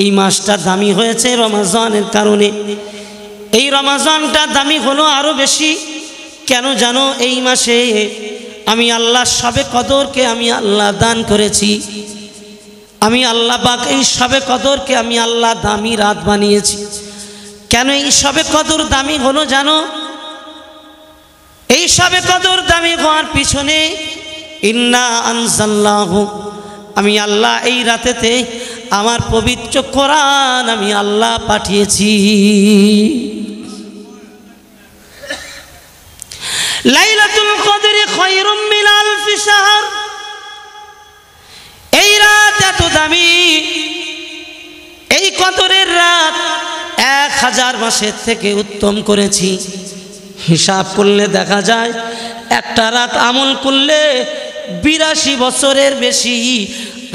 এই মাসটা দামি হয়েছে রমাজানের কারণে এই রমাজানটা দামি হলো আরও বেশি কেন জানো এই মাসে আমি আল্লাহ সবে কদরকে আমি আল্লাহ দান করেছি আমি আল্লাহ পাক এই সবে কদরকে আমি আল্লাহ দামি রাত বানিয়েছি কেন এই সবে কদর দামি হলো জানো এই সবে কদর দামি হওয়ার পিছনে ইন্না আনসাল্লাহ আমি আল্লাহ এই রাতেতে আমার পবিত্র কোরআন আমি আল্লাহ পাঠিয়েছি লাইলাতুল কদরে খয়রুম মিন আলফি শাহর এই রাত এত দামি এই কদরের রাত এক হাজার মাসের থেকে উত্তম করেছি হিসাব করলে দেখা যায় একটা রাত আমল করলে বিরাশি বছরের বেশি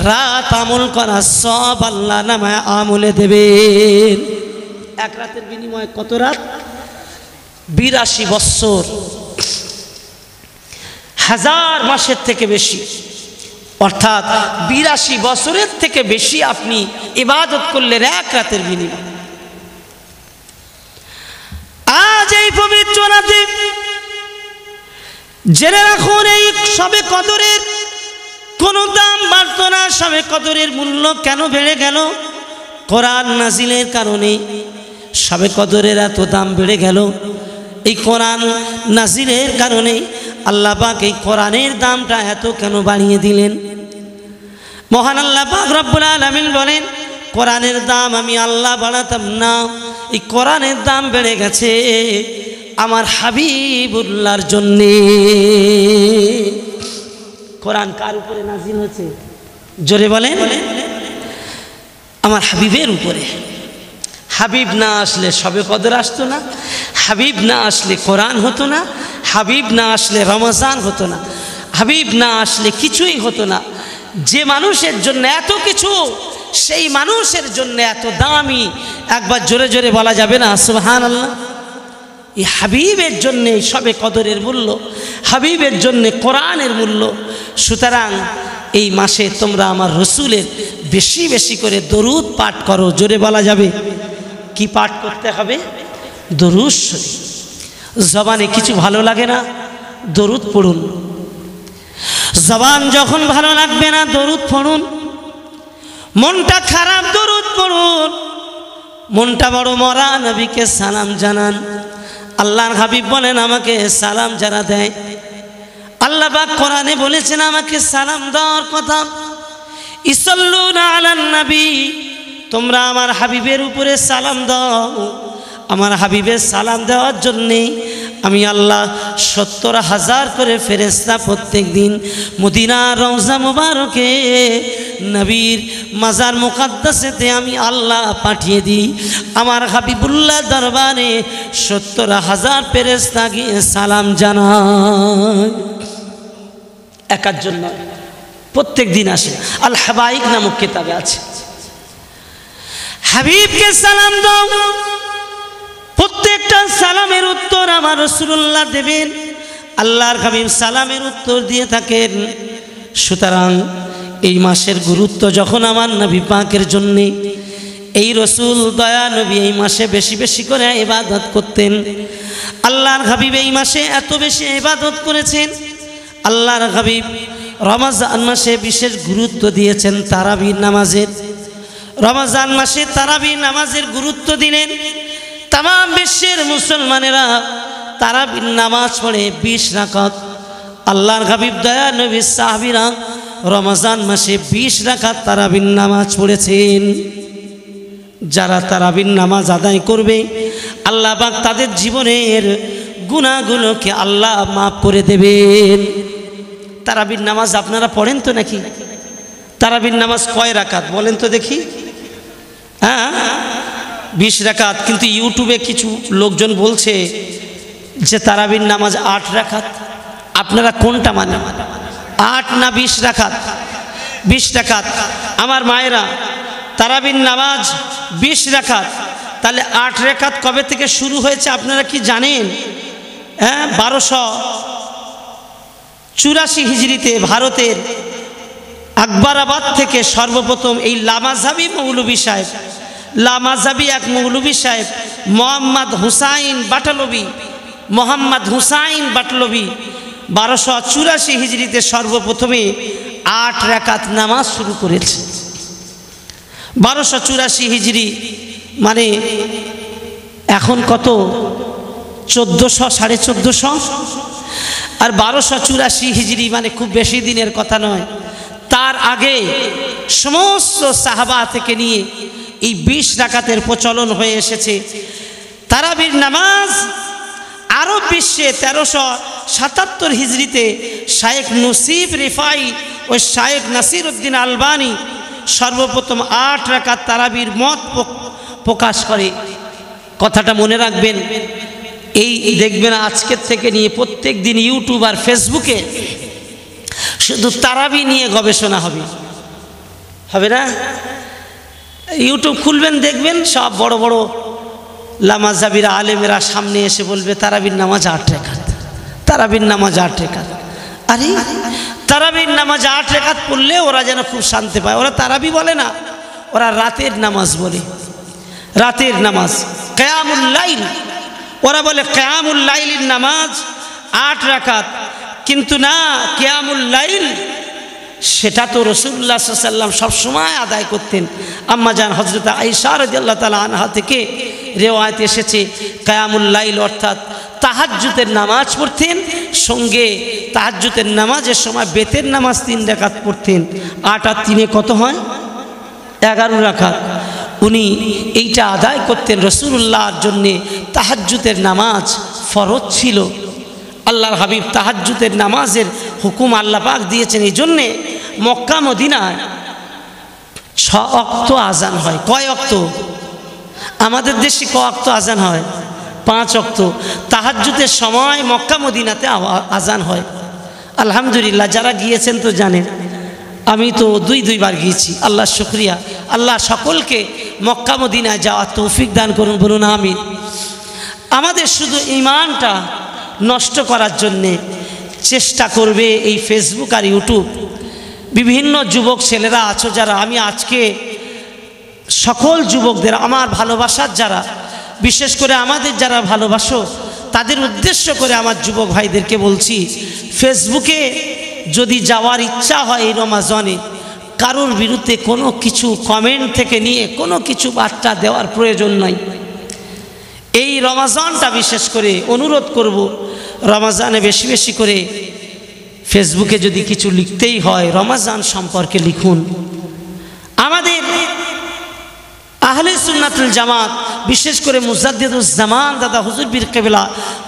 রাত আমল করা সব আল্লাহ নামায় আমলে দেবেন এক রাতের বিনিময়ে কত রাত বিরাশি বৎসর হাজার মাসের থেকে বেশি অর্থাৎ বিরাশি বছরের থেকে বেশি আপনি ইবাদত করলেন এক রাতের বিনিময় আজ এই পবিত্র রাতে জেনে রাখুন এই সবে কদরের কোনো দাম বাড়ত না সবে কদরের মূল্য কেন বেড়ে গেল কোরআন নাজিলের কারণে সবে কদরের এত দাম বেড়ে গেল এই কোরআন নাজিলের কারণে আল্লাপাক এই কোরআনের দামটা এত কেন বাড়িয়ে দিলেন মহান আল্লাপাক রব্বুল আলমিন বলেন কোরআনের দাম আমি আল্লাহ বাড়াতাম না এই কোরআনের দাম বেড়ে গেছে আমার হাবিবুল্লার জন্যে কোরআন কার উপরে নাজিল হচ্ছে জোরে বলে আমার হাবিবের উপরে হাবিব না আসলে সবে কদর আসতো না হাবিব না আসলে কোরআন হতো না হাবিব না আসলে রমজান হতো না হাবিব না আসলে কিছুই হতো না যে মানুষের জন্য এত কিছু সেই মানুষের জন্য এত দামি একবার জোরে জোরে বলা যাবে না সুহান আল্লাহ এই হাবিবের জন্যে সবে কদরের মূল্য হাবিবের জন্যে কোরআনের মূল্য সুতরাং এই মাসে তোমরা আমার রসুলের বেশি বেশি করে দরুদ পাঠ করো জোরে বলা যাবে কি পাঠ করতে হবে দরুদ জবানে কিছু ভালো লাগে না দরুদ পড়ুন জবান যখন ভালো লাগবে না দরুদ পড়ুন মনটা খারাপ দরুদ পড়ুন মনটা বড় মরা নবীকে সালাম জানান আল্লাহর হাবিব বলেন আমাকে সালাম যারা দেয় আল্লাহ বা কোরআনে বলেছেন আমাকে সালাম দেওয়ার কথা ইসল্লুন নবী তোমরা আমার হাবিবের উপরে সালাম দাও আমার হাবিবের সালাম দেওয়ার জন্যে আমি আল্লাহ সত্তর হাজার করে ফেরেস্তা প্রত্যেক দিন মদিনার রমজা মুবারকে নবীর মাজার মুকাদ্দাসেতে আমি আল্লাহ পাঠিয়ে দিই আমার হাবিবুল্লাহ দরবারে সত্তর হাজার ফেরেস্তা গিয়ে সালাম জানায় একার জন্য প্রত্যেক দিন আসে আল হাবাইক নামক কেতাবে আছে হাবিবকে সালাম দাও একটা সালামের উত্তর আমার রসুল্লাহ দেবেন আল্লাহর হাবিব সালামের উত্তর দিয়ে থাকেন সুতরাং এই মাসের গুরুত্ব যখন আমার নবী পাকের জন্যে এই রসুল দয়া নবী এই মাসে বেশি বেশি করে এবাদত করতেন আল্লাহর হাবিব এই মাসে এত বেশি এবাদত করেছেন আল্লাহর হাবিব রমাজান মাসে বিশেষ গুরুত্ব দিয়েছেন তারাবির নামাজের রমাজান মাসে তারাবির নামাজের গুরুত্ব দিলেন তাম বিশ্বের মুসলমানেরা তারা নামাজ পড়ে বিশ রাখত আল্লাহর হাবিব দয়া নবী সাহাবিরা রমজান মাসে বিশ রাখাত তারাবিন নামাজ পড়েছেন যারা তারাবিন নামাজ আদায় করবে আল্লাহ বা তাদের জীবনের গুণাগুলোকে আল্লাহ মাফ করে দেবেন তারাবিন নামাজ আপনারা পড়েন তো নাকি তারাবিন নামাজ কয় রাখাত বলেন তো দেখি হ্যাঁ বিশ রাখাত কিন্তু ইউটিউবে কিছু লোকজন বলছে যে তারাবির নামাজ আট রাখাত আপনারা কোনটা মানে আট না বিশ রাখাত বিশ রাখাত আমার মায়েরা তারাবির নামাজ বিশ রাখাত তাহলে আট রেখাত কবে থেকে শুরু হয়েছে আপনারা কি জানেন হ্যাঁ বারোশো চুরাশি হিজড়িতে ভারতের আকবরাবাদ থেকে সর্বপ্রথম এই লামাজাবি মৌলবী সাহেব লামাজাবি এক মৌলবি সাহেব মোহাম্মদ হুসাইন বাটলবি মোহাম্মদ হুসাইন বাটলবি বারোশো চুরাশি হিজড়িতে সর্বপ্রথমে আট রেখাত নামাজ শুরু করেছে বারোশো চুরাশি হিজড়ি মানে এখন কত চোদ্দোশো সাড়ে চোদ্দশো আর বারোশো চুরাশি হিজড়ি মানে খুব বেশি দিনের কথা নয় তার আগে সমস্ত সাহাবা থেকে নিয়ে এই বিশ রাকাতের প্রচলন হয়ে এসেছে তারাবির নামাজ আরব বিশ্বে তেরোশো সাতাত্তর হিজড়িতে শায়েক নসিব রিফাই ও শায়েক নাসির উদ্দিন আলবানি সর্বপ্রথম আট রাখা তারাবির মত প্রকাশ করে কথাটা মনে রাখবেন এই দেখবেন আজকের থেকে নিয়ে প্রত্যেক দিন ইউটিউব আর ফেসবুকে শুধু তারাবি নিয়ে গবেষণা হবে হবে না ইউটিউব খুলবেন দেখবেন সব বড় বড় লামাজাবিরা আলেমেরা সামনে এসে বলবে তারাবির নামাজ আট রেখাত তারাবির নামাজ আট রেখাত আরে তারাবির নামাজ আট রেখাত পড়লে ওরা যেন খুব শান্তি পায় ওরা তারাবি বলে না ওরা রাতের নামাজ বলে রাতের নামাজ লাইল ওরা বলে লাইলের নামাজ আট রাখাত কিন্তু না লাইল সেটা তো রসুল্লা সাল্লাম সবসময় আদায় করতেন আম্মা যান হজরত আইসার আল্লাহ তালা আনহা থেকে রেওয়ায়ত এসেছে কায়ামুল্লাইল অর্থাৎ তাহাজ্জুতের নামাজ পড়তেন সঙ্গে তাহাজ্জুতের নামাজের সময় বেতের নামাজ তিন রাখাত পড়তেন আট আর তিনে কত হয় এগারো রাখাত উনি এইটা আদায় করতেন রসুল্লাহর জন্যে তাহাজ্জুতের নামাজ ফরজ ছিল আল্লাহর হাবিব তাহাজুতের নামাজের হুকুম আল্লাহ পাক দিয়েছেন এই জন্যে মক্কা মদিনায় ছ অক্ত আজান হয় কয় অক্ত আমাদের দেশে ক অক্ত আজান হয় পাঁচ অক্ত তাহাজুতের সময় মক্কা মদিনাতে আজান হয় আলহামদুলিল্লাহ যারা গিয়েছেন তো জানেন আমি তো দুই দুইবার গিয়েছি আল্লাহ শুক্রিয়া আল্লাহ সকলকে মক্কা মদিনায় যাওয়ার তৌফিক দান করুন বলুন আমি আমাদের শুধু ইমানটা নষ্ট করার জন্যে চেষ্টা করবে এই ফেসবুক আর ইউটিউব বিভিন্ন যুবক ছেলেরা আছো যারা আমি আজকে সকল যুবকদের আমার ভালোবাসার যারা বিশেষ করে আমাদের যারা ভালোবাসো তাদের উদ্দেশ্য করে আমার যুবক ভাইদেরকে বলছি ফেসবুকে যদি যাওয়ার ইচ্ছা হয় এই রমাজনে কারোর বিরুদ্ধে কোনো কিছু কমেন্ট থেকে নিয়ে কোনো কিছু বার্তা দেওয়ার প্রয়োজন নাই এই রমাজনটা বিশেষ করে অনুরোধ করব রমাজানে বেশি বেশি করে ফেসবুকে যদি কিছু লিখতেই হয় রমাজান সম্পর্কে লিখুন আমাদের আহলে সুন্নাতুল জামাত বিশেষ করে মুজাদ্দুজ্জামান দাদা হুজুর বীর কেবলা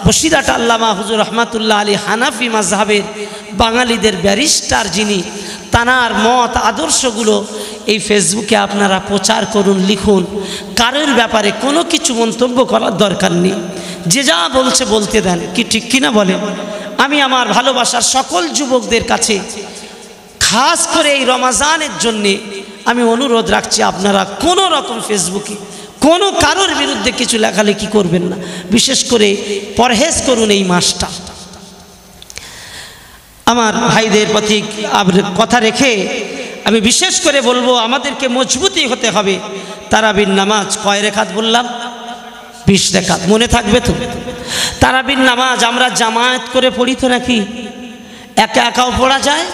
বসিরাট আল্লামা হুজুর রহমাতুল্লাহ আলী হানাফি মাজহাবের বাঙালিদের ব্যারিস্টার যিনি তানার মত আদর্শগুলো এই ফেসবুকে আপনারা প্রচার করুন লিখুন কারোর ব্যাপারে কোনো কিছু মন্তব্য করার দরকার নেই যে যা বলছে বলতে দেন কি ঠিক কিনা বলে আমি আমার ভালোবাসার সকল যুবকদের কাছে খাস করে এই রমাজানের জন্যে আমি অনুরোধ রাখছি আপনারা কোনো রকম ফেসবুকে কোনো কারোর বিরুদ্ধে কিছু লেখালেখি করবেন না বিশেষ করে পরহেজ করুন এই মাসটা আমার ভাইদের প্রতি কথা রেখে আমি বিশেষ করে বলবো আমাদেরকে মজবুতি হতে হবে তারাবির নামাজ কয় রেখাত বললাম বিশ রেখাত মনে থাকবে তো তারাবির নামাজ আমরা জামায়াত করে পড়ি তো নাকি একা একাও পড়া যায়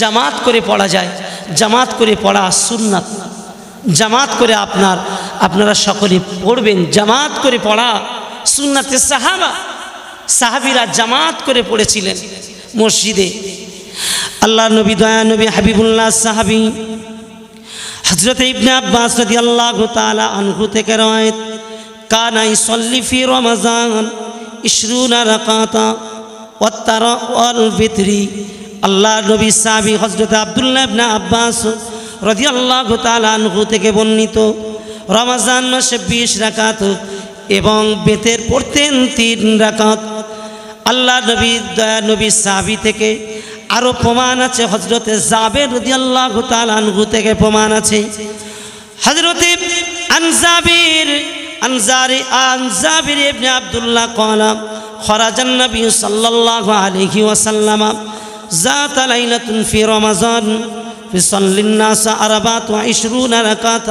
জামাত করে পড়া যায় জামাত করে পড়া সুন্নাত জামাত করে আপনার আপনারা সকলে পড়বেন জামাত করে পড়া সুন্নাতে সাহাবা সাহাবিরা জামাত করে পড়েছিলেন মসজিদে আল্লাহ নবী দয়া নবী হাবিবুল্লাহ সাহাবি হজরত ইবনে আব্বাস আল্লাহ আনহু থেকে রয় কানাই সল্লিফি রমাজান ইসরুনা রাকাতা অত্তার অল ভিতরি আল্লাহ নবী সাবি হজরত আবদুল্লাহ না আব্বাস রদি আল্লাহ তালানহু থেকে বর্ণিত রমাজান মাসে বিশ রাকাত এবং বেতের পড়তেন তিন রাকাত আল্লাহ নবী দয়া নবী সাবি থেকে আরও প্রমাণ আছে হজরতে জাবের রদি আল্লাহ তালানহু থেকে প্রমাণ আছে হজরতে আনজাবির আনজারি আনজাবির ইবনে আব্দুল্লাহ কলা খরাজান নবী সাল্লাল্লাহু আলাইহি ওয়াসাল্লাম যাত লাইলাতুন ফি রমাজান فصل الناس أربعة وعشرون ركعة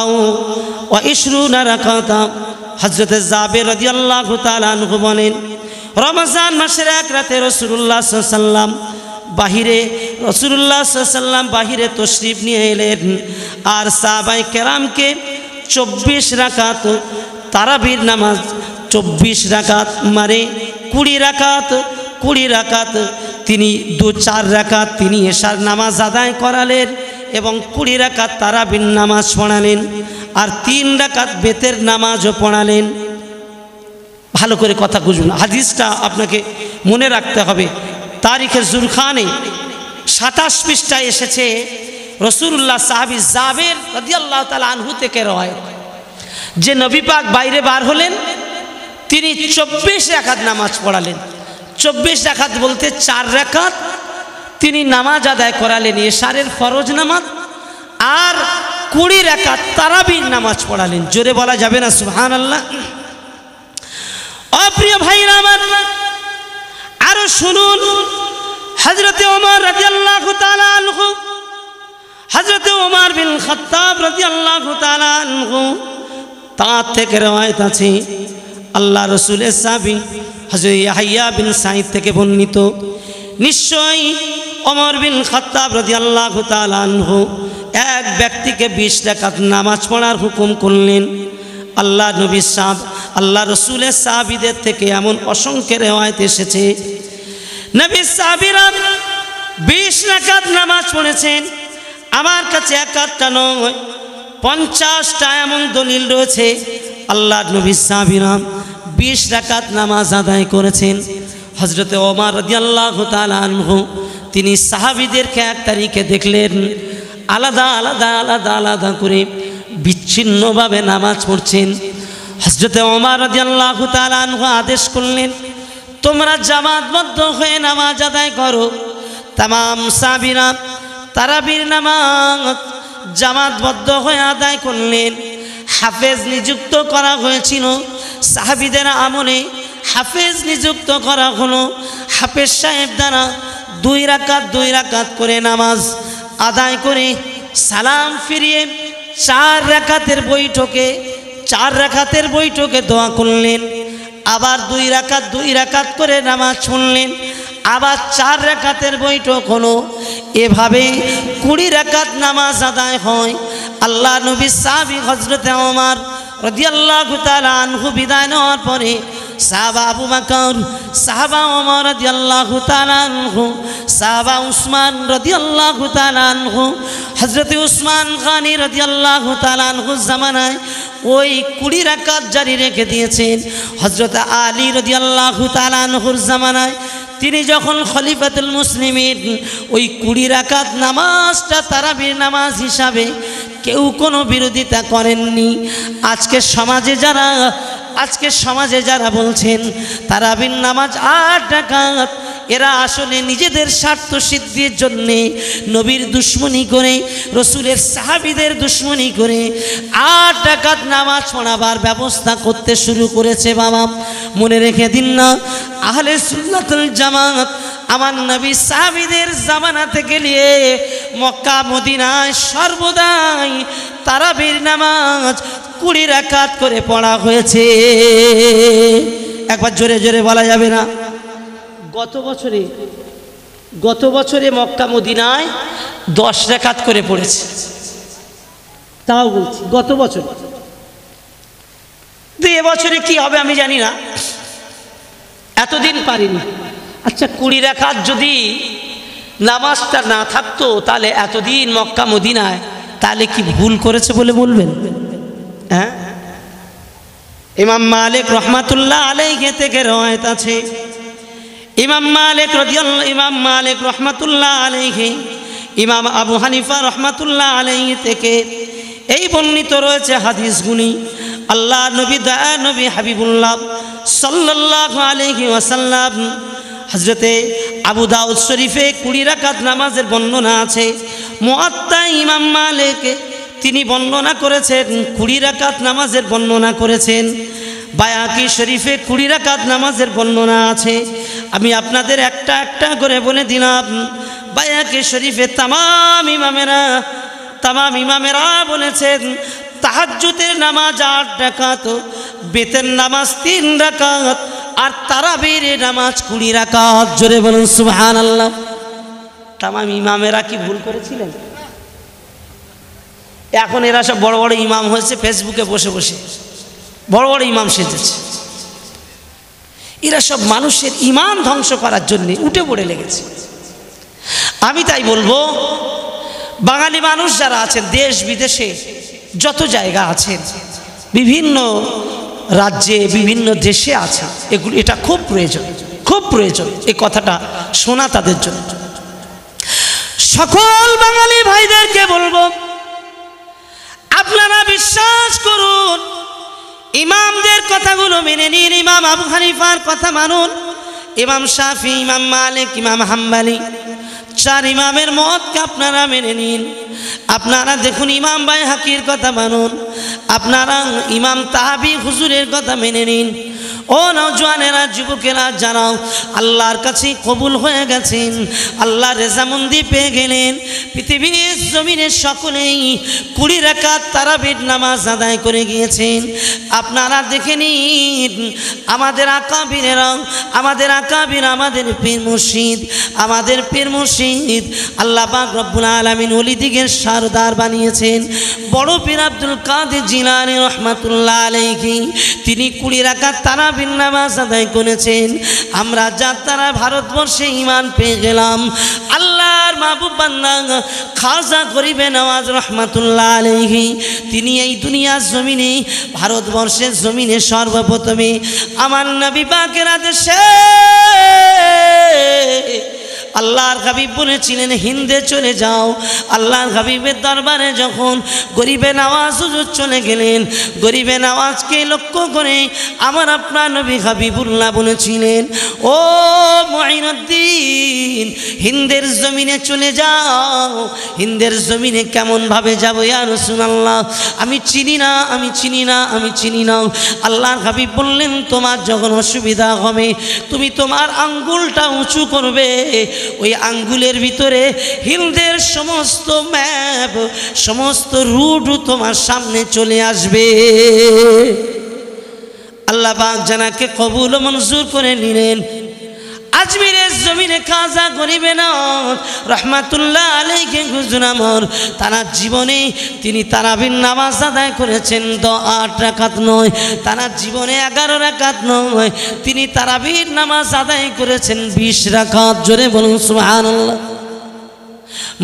أو وعشرون ركعة حضرت الزابر رضي الله تعالى عنه বলেন রমজান মাসের এক রাতে রসুল্লাহ সাল্লাম বাহিরে রসুল্লাহ সাল্লাম বাহিরে তশরিফ নিয়ে এলেন আর সাহাবাই কেরামকে চব্বিশ রাকাত তারাবির নামাজ চব্বিশ রাকাত মারে কুড়ি রাকাত কুড়ি রাকাত তিনি দু চার রাকাত তিনি এসার নামাজ আদায় করালেন এবং কুড়ি রাকাত তারাবির নামাজ পড়ালেন আর তিন রাকাত বেতের নামাজও পড়ালেন ভালো করে কথা বুঝুন হাদিসটা আপনাকে মনে রাখতে হবে তারিখের জুরখানে সাতাশ পৃষ্ঠায় এসেছে রসুল্লাহ সাহাবি জাবের রদি আল্লাহ তালা আনহু থেকে রয় যে নবী পাক বাইরে বার হলেন তিনি চব্বিশ রেখাত নামাজ পড়ালেন চব্বিশ রেখাত বলতে চার রেখাত তিনি নামাজ আদায় করালেন এশারের ফরজ নামাজ আর কুড়ি রেখাত তারাবির নামাজ পড়ালেন জোরে বলা যাবে না সুহান আল্লাহ অপ্রিয় ভাই আমার আরো শুনুন হজরতে ওমর রাজিয়াল্লাহ তালা আলহু হজরত ওমার বিন খত্তাব রাজি আল্লাহ তালু তাঁর থেকে রেওয়ায়ত আছে আল্লাহ রসুলের সাবি হজরত ইয়াহিয়া বিন সাইদ থেকে বর্ণিত নিশ্চয়ই ওমর বিন খত্তাব রাজি আল্লাহ তালু এক ব্যক্তিকে বিশ টাকাত নামাজ পড়ার হুকুম করলেন আল্লাহ নবী সাহ আল্লাহ রসুলের সাহাবিদের থেকে এমন অসংখ্য রেওয়ায়ত এসেছে নবী সাহাবিরা বিশ রাকাত নামাজ পড়েছেন আমার কাছে একাত্তা নয় পঞ্চাশটা এমন দলিল রয়েছে আল্লাহ নবী সাবিরাম বিশ রাকাত নামাজ আদায় করেছেন হজরতে ওমার আল্লাহ তিনি সাহাবিদেরকে এক তারিখে দেখলেন আলাদা আলাদা আলাদা আলাদা করে বিচ্ছিন্নভাবে নামাজ পড়ছেন হজরতে ওমার রদিয়াল্লাহ তালহ আদেশ করলেন তোমরা জামাতবদ্ধ হয়ে নামাজ আদায় করো তাম সাবিরাম তারাবির নামাজ জামাতবদ্ধ হয়ে আদায় করলেন হাফেজ নিযুক্ত করা হয়েছিল সাহাবিদের আমলে হাফেজ নিযুক্ত করা হলো হাফেজ সাহেব দ্বারা দুই রাকাত দুই রাকাত করে নামাজ আদায় করে সালাম ফিরিয়ে চার রাকাতের বৈঠকে চার রাকাতের বৈঠকে দোয়া করলেন আবার দুই রাখাত দুই রাখাত করে নামাজ শুনলেন আবার চার রেখাতের বৈঠক হলো এভাবে কুড়ি রেখাত নামাজ আদায় হয় আল্লাহ নবী সাহাবি হজরতে আমার রদিয়াল্লাহ তালা আনহু বিদায় নেওয়ার পরে সাহাবা আবু বাকর সাহাবা ওমর রদি আল্লাহ তালানহু সাহাবা উসমান রদি আল্লাহ তালানহু হজরত উসমান খানি রদি আল্লাহ তালানহু জামানায় ওই কুড়ি রাকাত জারি রেখে দিয়েছেন হজরত আলী রদি আল্লাহ তালানহুর জামানায় তিনি যখন খলিফাতুল মুসলিমের ওই কুড়ি রাকাত নামাজটা তারাবির নামাজ হিসাবে কেউ কোনো বিরোধিতা করেননি আজকে সমাজে যারা আজকে সমাজে যারা বলছেন বিন নামাজ আট ডাকাত এরা আসলে নিজেদের স্বার্থ সিদ্ধির জন্যে নবীর দুশ্মনী করে রসুলের সাহাবিদের দুশ্মনী করে আট ডাকাত নামাজ পড়াবার ব্যবস্থা করতে শুরু করেছে বাবা মনে রেখে দিন না আহলে সুল্লাতুল জামাত আমার নবী সাহাবিদের জামানা থেকে নিয়ে মক্কা মদিনায় সর্বদাই তারাবির নামাজ কুড়ি রাকাত করে পড়া হয়েছে একবার জোরে জোরে বলা যাবে না গত বছরে গত বছরে মক্কা মদিনায় দশ রেখাত করে পড়েছে তাও বলছি গত বছর দু বছরে কি হবে আমি জানি না এতদিন পারিনি আচ্ছা কুড়ি রেখাত যদি নামাজটা না থাকতো তাহলে এতদিন মক্কা মদিনায় তাহলে কি ভুল করেছে বলে বলবেন হ্যাঁ ইমাম মালিক রহমাতুল্লাহ আলাইহি থেকে রয়েত আছে ইমাম মালিক ইমাম মালিক রহমাতুল্লাহ আলাইকে ইমাম আবু হানিফা রহমাতুল্লাহ আলাই থেকে এই বর্ণিত রয়েছে গুনি আল্লাহ নবী দয়া নবী হাবিবুল্লাহ সাল্লাহ আলহি ওয়াসাল্লাম হজরতে আবু দাউদ শরীফে কুড়ি রাকাত নামাজের বর্ণনা আছে মোয়াত্তা ইমাম মালিক তিনি বর্ণনা করেছেন কুড়ি কাত নামাজের বর্ণনা করেছেন বায়াকি শরীফে কুড়ি কাত নামাজের বর্ণনা আছে আমি আপনাদের একটা একটা করে বলে দিলাম বায়াকি শরীফে তামাম ইমামেরা তামাম ইমামেরা বলেছেন তাহাজুতের নামাজ আট ডাকাত বেতের নামাজ তিন ডাকাত আর তারাবির নামাজ কুড়ি কাত জোরে বলুন সুহান আল্লাহ তামাম ইমামেরা কি ভুল করেছিলেন এখন এরা সব বড় বড় ইমাম হয়েছে ফেসবুকে বসে বসে বড় বড় ইমাম সেজেছে এরা সব মানুষের ইমান ধ্বংস করার জন্যে উঠে পড়ে লেগেছে আমি তাই বলবো বাঙালি মানুষ যারা আছেন দেশ বিদেশে যত জায়গা আছেন বিভিন্ন রাজ্যে বিভিন্ন দেশে আছে এগুলো এটা খুব প্রয়োজন খুব প্রয়োজন এই কথাটা শোনা তাদের জন্য সকল বাঙালি ভাইদেরকে বলবো আপনারা বিশ্বাস করুন ইমামদের কথাগুলো মেনে নিন ইমাম আবু হানিফার কথা মানুন ইমাম শাফি ইমাম মালিক ইমাম হাম্বালি চার ইমামের মতকে আপনারা মেনে নিন আপনারা দেখুন ইমাম বাই হাকির কথা মানুন আপনারা ইমাম তাহাবি হুজুরের কথা মেনে নিন ও নওজোয়ানেরা যুবকেরা যারাও আল্লাহর কাছে কবুল হয়ে গেছেন আল্লাহ রেজামন্দি পেয়ে গেলেন পৃথিবীর জমিনের সকলেই কুড়ি রেখা তারাবির নামাজ আদায় করে গিয়েছেন আপনারা দেখে নিন আমাদের আকাবিরেরাও আমাদের আকাবির আমাদের পীর মুর্শিদ আমাদের পীর মুর্শিদ আল্লাহ পাক রব্বুল আলমিন অলিদিগের সারদার বানিয়েছেন বড় পীর আব্দুল কাদের জিলানি রহমাতুল্লাহ আলাইহি তিনি কুড়ি রাকাত তারা তারাবির নামাজ আদায় করেছেন আমরা যার তারা ভারতবর্ষে ইমান পেয়ে গেলাম আল্লাহর মাহবুব বান্দা খাজা করিবে নওয়াজ রহমাতুল্লাহ আলহি তিনি এই দুনিয়ার জমিনে ভারতবর্ষের জমিনে সর্বপ্রথমে আমার নবী পাকের আদেশে আল্লাহর হাবিব বলেছিলেন হিন্দে চলে যাও আল্লাহর হাবিবের দরবারে যখন গরিবে নওয়াজ হুজুর চলে গেলেন গরিবে নওয়াজকে লক্ষ্য করে আমার আপনার নবী হাবিবুল্লাহ বলেছিলেন ও মাইনুদ্দিন হিন্দের জমিনে চলে যাও হিন্দের জমিনে কেমনভাবে যাবো ইয়া রসুনাল্লাহ আমি চিনি না আমি চিনি না আমি চিনি না আল্লাহ হাবিব বললেন তোমার যখন অসুবিধা হবে তুমি তোমার আঙ্গুলটা উঁচু করবে ওই আঙ্গুলের ভিতরে হিন্দের সমস্ত ম্যাপ সমস্ত রুট তোমার সামনে চলে আসবে আল্লাহ বাগ জানাকে কবুল মঞ্জুর করে নিলেন আজমিরের জমিনে কাজা করিবে না রহমাতুল্লাহ আলীকে গুজরামর তারা জীবনে তিনি তারাবির নামাজ আদায় করেছেন তো আট রাকাত নয় তারা জীবনে এগারো রাকাত নয় তিনি তারাবির নামাজ আদায় করেছেন বিশ রাকাত জোরে বলুন সুহানুল্লাহ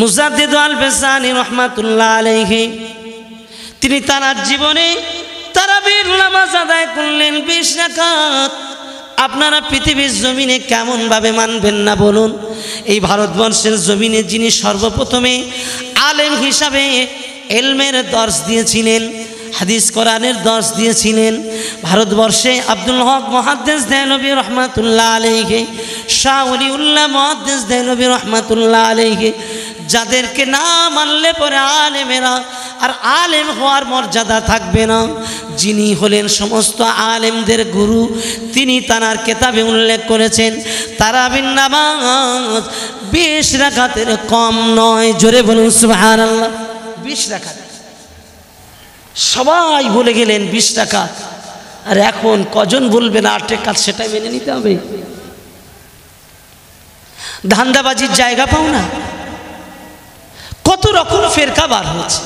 মুজাদ্দিদ আল বেসানি রহমাতুল্লাহ আলহি তিনি তারা জীবনে তারাবির নামাজ আদায় করলেন বিশ রাকাত আপনারা পৃথিবীর জমিনে কেমনভাবে মানবেন না বলুন এই ভারতবর্ষের জমিনে যিনি সর্বপ্রথমে আলেম হিসাবে এলমের দর্শ দিয়েছিলেন হাদিস কোরআনের দর্শ দিয়েছিলেন ভারতবর্ষে আব্দুল হক মহাদ্দেশ দেহনবী রহমাতুল্লাহ আলহে শাহ অলিউল্লাহ মহাদ্দেশ দেহনবী রহমাতুল্লাহ আলহে যাদেরকে না মানলে পরে আলেমেরা আর আলেম হওয়ার মর্যাদা থাকবে না যিনি হলেন সমস্ত আলেমদের গুরু তিনি তানার কেতাবে উল্লেখ করেছেন তারাবিন নামাজ বিশ রাখাতের কম নয় জোরে বলুন সুহান আল্লাহ বিশ রাখাত সবাই বলে গেলেন বিশ রাখাত আর এখন কজন বলবেন আট কাজ সেটাই মেনে নিতে হবে ধান্দাবাজির জায়গা পাও না কত রকম ফেরকা বার হয়েছে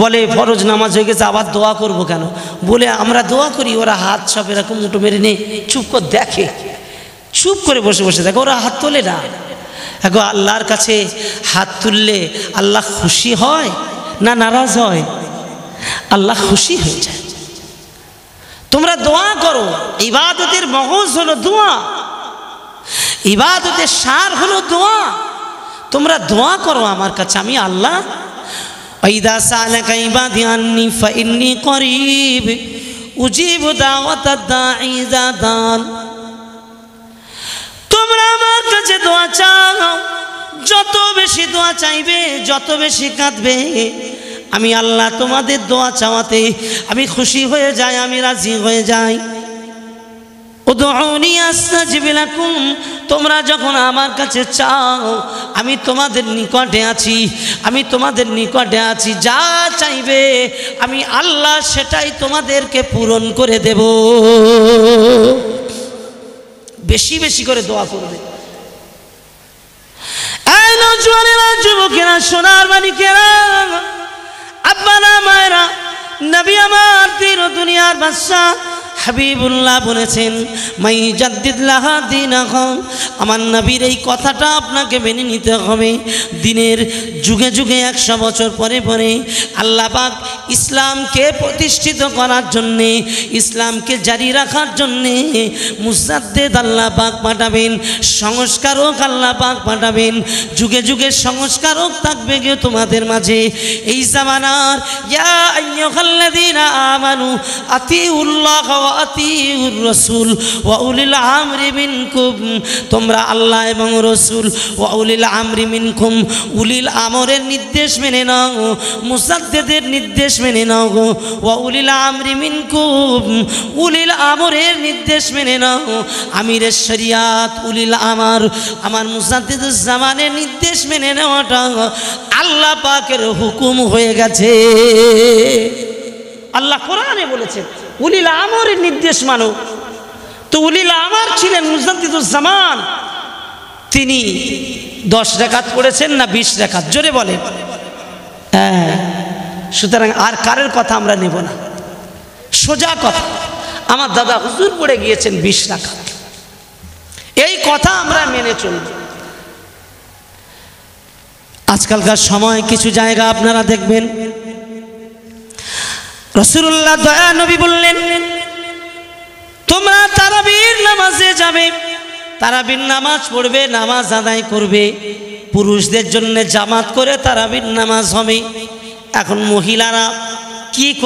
বলে ফরজ নামাজ হয়ে গেছে আবার দোয়া করব কেন বলে আমরা দোয়া করি ওরা হাত সব এরকম মুঠো মেরে নেই চুপ করে দেখে চুপ করে বসে বসে দেখে ওরা হাত তোলে না দেখো আল্লাহর কাছে হাত তুললে আল্লাহ খুশি হয় না নারাজ হয় আল্লাহ খুশি হয়ে যায় তোমরা দোয়া করো ইবাদতের মহজ হলো দোয়া ইবাদতের সার হলো দোয়া তোমরা দোয়া করো আমার কাছে আমি আল্লাহ ঐদা সালাকা ইবাদি আননি ফাইন্নি করিব উজিব দাওয়াতা দাঈদা দান তোমরা আমার কাছে দোয়া চাও যত বেশি দোয়া চাইবে যত বেশি কাঁদবে আমি আল্লাহ তোমাদের দোয়া চাওয়াতে আমি খুশি হয়ে যাই আমি রাজি হয়ে যাই তোমরা যখন আমার কাছে চাও আমি তোমাদের নিকটে আছি আমি তোমাদের নিকটে আছি যা চাইবে আমি আল্লাহ সেটাই তোমাদেরকে পূরণ করে দেব বেশি বেশি করে দোয়া করবে যুবকেরা সোনার মানিকেরা আব্বারা মায়েরা নবী আমার তীর দুনিয়ার বাদশাহ হাবিবুল্লাহ বলেছেন মাই জাদ্দিদুল্লাহা দিন আমার নবীর এই কথাটা আপনাকে মেনে নিতে হবে দিনের যুগে যুগে একশো বছর পরে পরে আল্লাপাক ইসলামকে প্রতিষ্ঠিত করার জন্যে ইসলামকে জারি রাখার জন্যে মুসাদ্দেদ আল্লাপাক পাঠাবেন সংস্কারক আল্লাপাক পাঠাবেন যুগে যুগে সংস্কারক থাকবে গে তোমাদের মাঝে এই জামানার ইয়া আমানু আতি উল্লাহ আতিউর রসুল ওয়াউলিল আমরি মিনকুম তোমরা আল্লাহ এবং রসুল ওয়াউলিল আমরি মিনকুম উলিল আমরের নির্দেশ মেনে নাও মুসাদ্দেদের নির্দেশ মেনে নাও গো ওয়াউলিল আমরি মিনকুম উলিল আমরের নির্দেশ মেনে নাও আমিরের শরিয়াত উলিল আমার আমার জামানের নির্দেশ মেনে নেওয়াটা আল্লাহ পাকের হুকুম হয়ে গেছে আল্লাহ কোরআনে বলেছেন উলিল আমরের নির্দেশ মানো তো উলিল আমার ছিলেন জামান তিনি দশ রেখাত পড়েছেন না বিশ রেখাত জোরে বলেন হ্যাঁ সুতরাং আর কারের কথা আমরা নেব না সোজা কথা আমার দাদা হুজুর পড়ে গিয়েছেন বিশ রেখাত এই কথা আমরা মেনে চলব আজকালকার সময় কিছু জায়গা আপনারা দেখবেন রসুল্লাহ দয়া নবী বললেন তোমরা তারাবীর নামাজে যাবে তারাবীর নামাজ পড়বে নামাজ আদায় করবে পুরুষদের জন্য জামাত করে তারাবির নামাজ হবে এখন মহিলারা কি